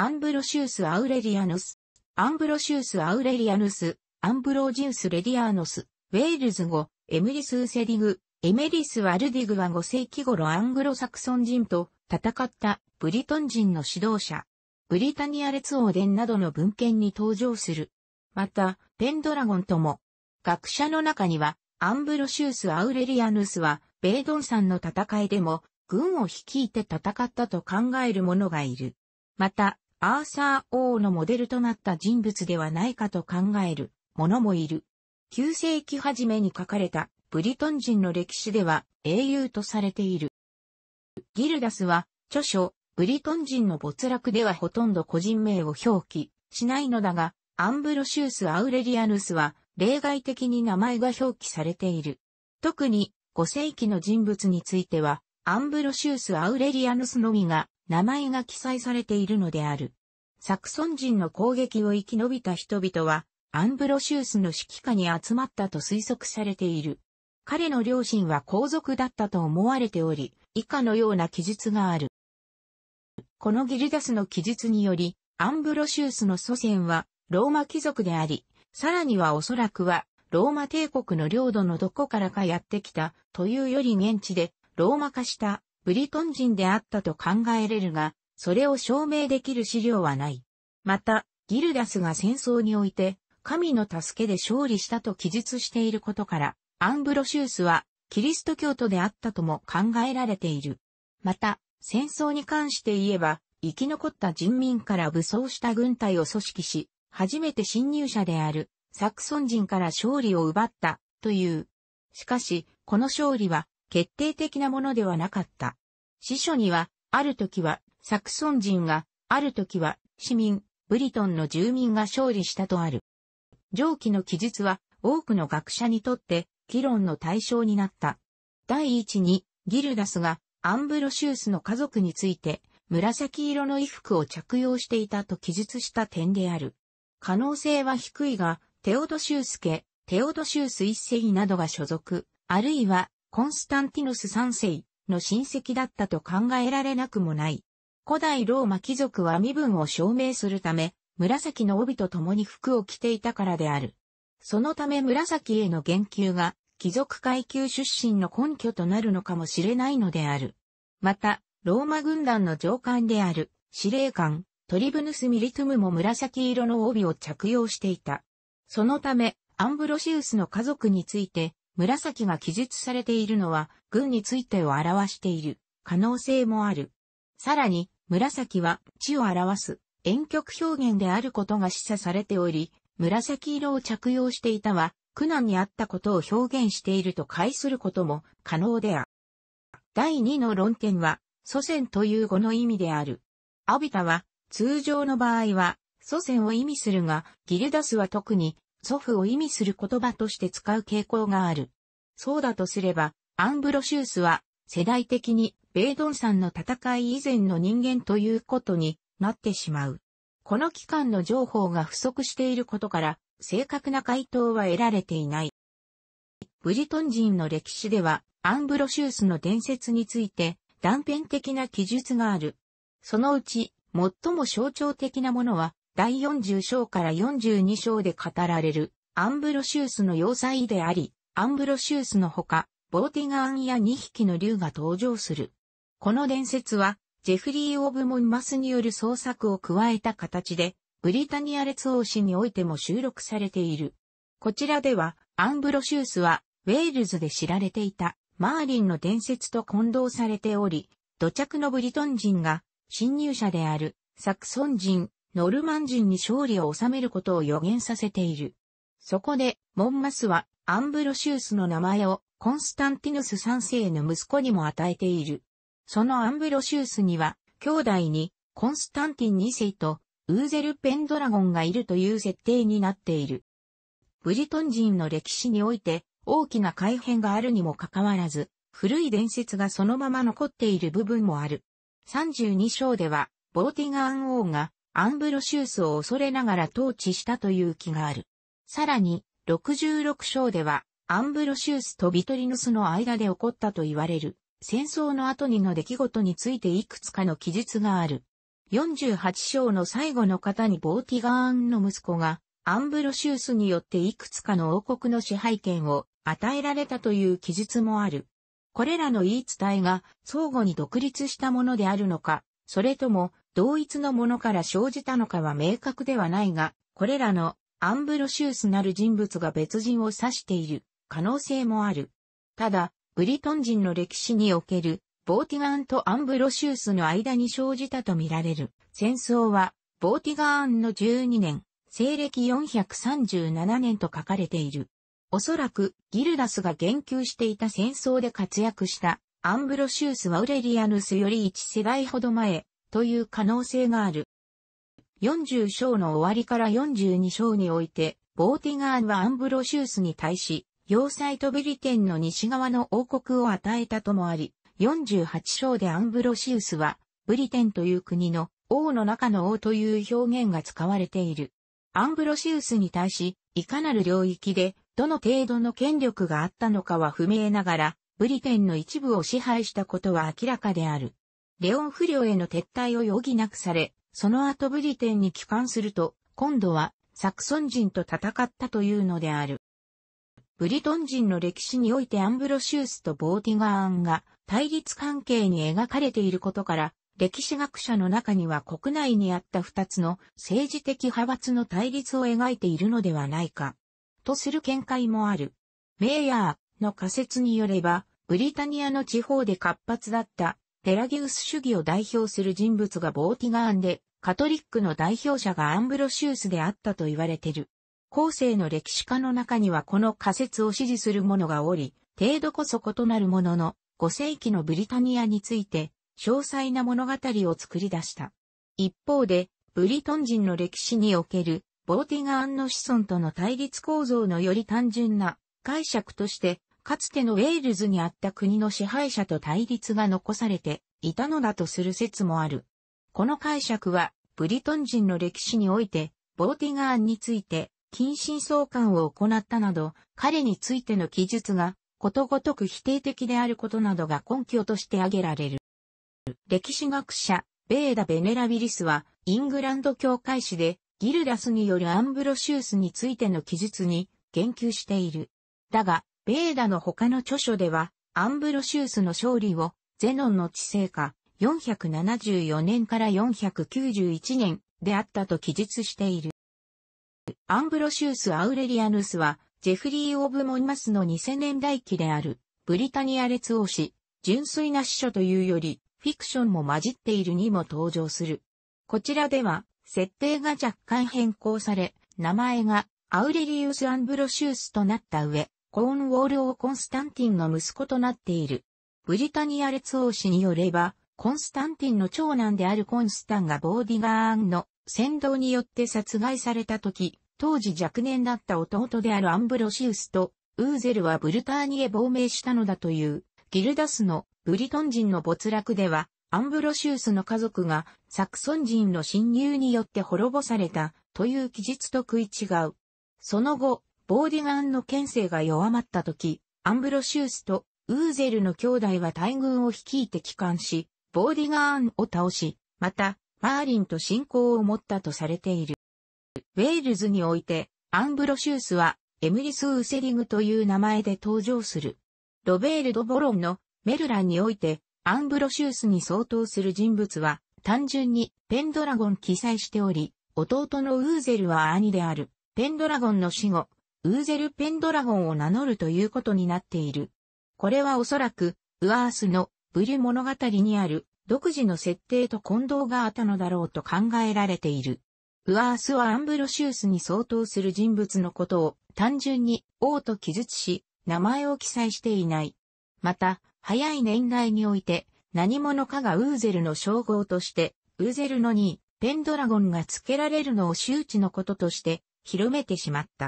アンブロシウス・アウレリアヌス、アンブロシウス・アウレリアヌス、アンブロージウス・レディアーノス、ウェールズ語、エムリス・ウセディグ、エメリス・ワルディグは5世紀頃アングロサクソン人と戦ったブリトン人の指導者。ブリタニア列王伝などの文献に登場する。また、ペンドラゴンとも、学者の中には、アンブロシウス・アウレリアヌスは、ベイドン山の戦いでも、軍を率いて戦ったと考える者がいる。また、アーサー王のモデルとなった人物ではないかと考える者もいる。9世紀初めに書かれたブリトン人の歴史では英雄とされている。ギルダスは著書ブリトン人の没落ではほとんど個人名を表記しないのだが、アンブロシウス・アウレリアヌスは例外的に名前が表記されている。特に5世紀の人物については、アンブロシウス・アウレリアヌスのみが名前が記載されているのである。サクソン人の攻撃を生き延びた人々は、アンブロシウスの指揮下に集まったと推測されている。彼の両親は皇族だったと思われており、以下のような記述がある。このギルダスの記述により、アンブロシウスの祖先はローマ貴族であり、さらにはおそらくはローマ帝国の領土のどこからかやってきたというより現地でローマ化したブリトン人であったと考えれるが、それを証明できる資料はない。また、ギルダスが戦争において、神の助けで勝利したと記述していることから、アンブロシウスは、キリスト教徒であったとも考えられている。また、戦争に関して言えば、生き残った人民から武装した軍隊を組織し、初めて侵入者であるサクソン人から勝利を奪ったという。しかし、この勝利は決定的なものではなかった。司書には、ある時は、サクソン人が、ある時は、市民、ブリトンの住民が勝利したとある。上記の記述は、多くの学者にとって、議論の対象になった。第一に、ギルダスが、アンブロシウスの家族について、紫色の衣服を着用していたと記述した点である。可能性は低いが、テオドシウス家、テオドシウス一世などが所属、あるいはコンスタンティヌス三世の親戚だったと考えられなくもない。古代ローマ貴族は身分を証明するため、紫の帯と共に服を着ていたからである。そのため紫への言及が貴族階級出身の根拠となるのかもしれないのである。また、ローマ軍団の上官である司令官トリブヌス・ミリトゥムも紫色の帯を着用していた。そのため、アンブロシウスの家族について、紫が記述されているのは、軍についてを表している可能性もある。さらに、紫は地を表す遠曲表現であることが示唆されており、紫色を着用していたは、苦難にあったことを表現していると解することも可能である。第2の論点は、祖先という語の意味である。アビタは、通常の場合は、祖先を意味するが、ギルダスは特に、祖父を意味する言葉として使う傾向がある。そうだとすれば、アンブロシウスは、世代的に、ベイドン山の戦い以前の人間ということになってしまう。この期間の情報が不足していることから、正確な回答は得られていない。ブリトン人の歴史では、アンブロシウスの伝説について、断片的な記述がある。そのうち、最も象徴的なものは、第40章から42章で語られるアンブロシウスの要塞であり、アンブロシウスのほか、ボーティガーンや2匹の竜が登場する。この伝説は、ジェフリー・オブ・モンマスによる創作を加えた形で、ブリタニア列王史においても収録されている。こちらでは、アンブロシウスは、ウェールズで知られていた、マーリンの伝説と混同されており、土着のブリトン人が、侵入者である、サクソン人、ノルマン人に勝利を収めることを予言させている。そこで、モンマスはアンブロシウスの名前をコンスタンティヌス三世の息子にも与えている。そのアンブロシウスには、兄弟にコンスタンティン2世とウーゼル・ペンドラゴンがいるという設定になっている。ブリトン人の歴史において大きな改変があるにもかかわらず、古い伝説がそのまま残っている部分もある。32章では、ボーティガーン王がアンブロシウスを恐れながら統治したという気がある。さらに、66章では、アンブロシウスとビトリヌスの間で起こったと言われる、戦争の後にの出来事についていくつかの記述がある。48章の最後の方にボーティガーンの息子が、アンブロシウスによっていくつかの王国の支配権を与えられたという記述もある。これらの言い伝えが相互に独立したものであるのか、それとも同一のものから生じたのかは明確ではないが、これらのアンブロシウスなる人物が別人を指している可能性もある。ただ、ブリトン人の歴史におけるボーティガーンとアンブロシウスの間に生じたとみられる戦争は、ボーティガーンの12年、西暦437年と書かれている。おそらく、ギルダスが言及していた戦争で活躍したアンブロシウスはウレリアヌスより1世代ほど前、という可能性がある。40章の終わりから42章において、ボーティガーンはアンブロシウスに対し、要塞とブリテンの西側の王国を与えたともあり、48章でアンブロシウスは、ブリテンという国の王の中の王という表現が使われている。アンブロシウスに対し、いかなる領域で、どの程度の権力があったのかは不明ながら、ブリテンの一部を支配したことは明らかである。レオン不良への撤退を余儀なくされ、その後ブリテンに帰還すると、今度はサクソン人と戦ったというのである。ブリトン人の歴史においてアンブロシウスとボーティガーンが対立関係に描かれていることから、歴史学者の中には国内にあった二つの政治的派閥の対立を描いているのではないか、とする見解もある。メイヤーの仮説によれば、ブリタニアの地方で活発だったテラギウス主義を代表する人物がボーティガーンで、カトリックの代表者がアンブロシウスであったと言われている。後世の歴史家の中にはこの仮説を支持する者がおり、程度こそ異なるものの、5世紀のブリタニアについて、詳細な物語を作り出した。一方で、ブリトン人の歴史における、ボーティガーンの子孫との対立構造のより単純な解釈として、かつてのウェールズにあった国の支配者と対立が残されていたのだとする説もある。この解釈は、ブリトン人の歴史において、ボーティガーンについて、近親相関を行ったなど、彼についての記述が、ことごとく否定的であることなどが根拠として挙げられる。歴史学者、ベーダ・ベネラビリスは、イングランド教会史で、ギルダスによるアンブロシウスについての記述に言及している。だが、ベーダの他の著書では、アンブロシウスの勝利を、ゼノンの治世下、474年から491年であったと記述している。アンブロシウス・アウレリアヌスは、ジェフリー・オブ・モンマスの2000年代記である、ブリタニア列王氏、純粋な司書というより、フィクションも混じっているにも登場する。こちらでは、設定が若干変更され、名前がアウレリウス・アンブロシウスとなった上、コーンウォール王コンスタンティンの息子となっている。ブリタニア列王氏によれば、コンスタンティンの長男であるコンスタンがボーディガーンの先導によって殺害された時、当時若年だった弟であるアンブロシウスとウーゼルはブルターニへ亡命したのだという、ギルダスのブリトン人の没落では、アンブロシウスの家族がサクソン人の侵入によって滅ぼされたという記述と食い違う。その後、ボーディガンの権勢が弱まった時、アンブロシウスとウーゼルの兄弟は大軍を率いて帰還し、ボーディガーンを倒し、また、マーリンと信仰を持ったとされている。ウェールズにおいて、アンブロシウスは、エムリス・ウセリグという名前で登場する。ロベール・ド・ボロンのメルランにおいて、アンブロシウスに相当する人物は、単純にペンドラゴン記載しており、弟のウーゼルは兄である、ペンドラゴンの死後、ウーゼルペンドラゴンを名乗るということになっている。これはおそらく、ウアースのブリュ物語にある独自の設定と混同があったのだろうと考えられている。ウアースはアンブロシウスに相当する人物のことを単純に王と記述し、名前を記載していない。また、早い年代において、何者かがウーゼルの称号として、ウーゼルの2位、ペンドラゴンが付けられるのを周知のこととして、広めてしまった。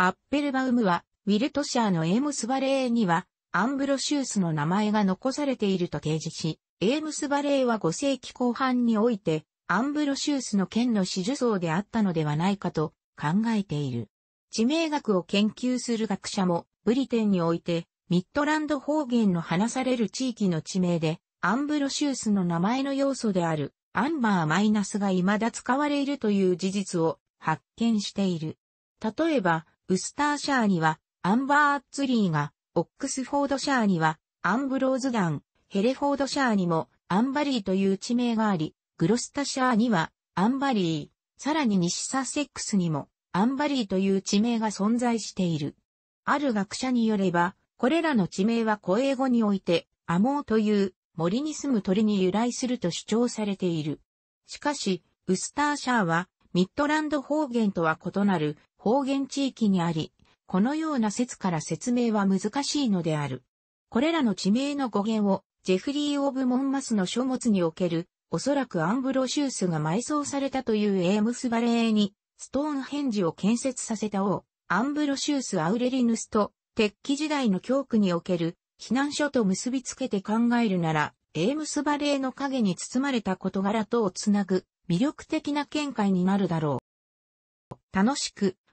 アッペルバウムは、ウィルトシャーのエームスバレーには、アンブロシウスの名前が残されていると提示し、エームスバレーは5世紀後半において、アンブロシウスの県の支持層であったのではないかと考えている。地名学を研究する学者も、ブリテンにおいて、ミッドランド方言の話される地域の地名で、アンブロシウスの名前の要素である、アンバーマイナスが未だ使われるという事実を発見している。例えば、ウスターシャーにはアンバー・アッツリーが、オックスフォードシャーにはアンブローズダン、ヘレフォードシャーにもアンバリーという地名があり、グロスタシャーにはアンバリー、さらに西サセックスにもアンバリーという地名が存在している。ある学者によれば、これらの地名は古英語において、アモーという森に住む鳥に由来すると主張されている。しかし、ウスターシャーはミッドランド方言とは異なる方言地域にあり、このような説から説明は難しいのである。これらの地名の語源を、ジェフリー・オブ・モンマスの書物における、おそらくアンブロシュースが埋葬されたというエームスバレーに、ストーンヘンジを建設させた王、アンブロシュース・アウレリヌスと、鉄器時代の教区における、避難所と結びつけて考えるなら、エームスバレーの影に包まれた事柄とをつなぐ、魅力的な見解になるだろう。楽しく、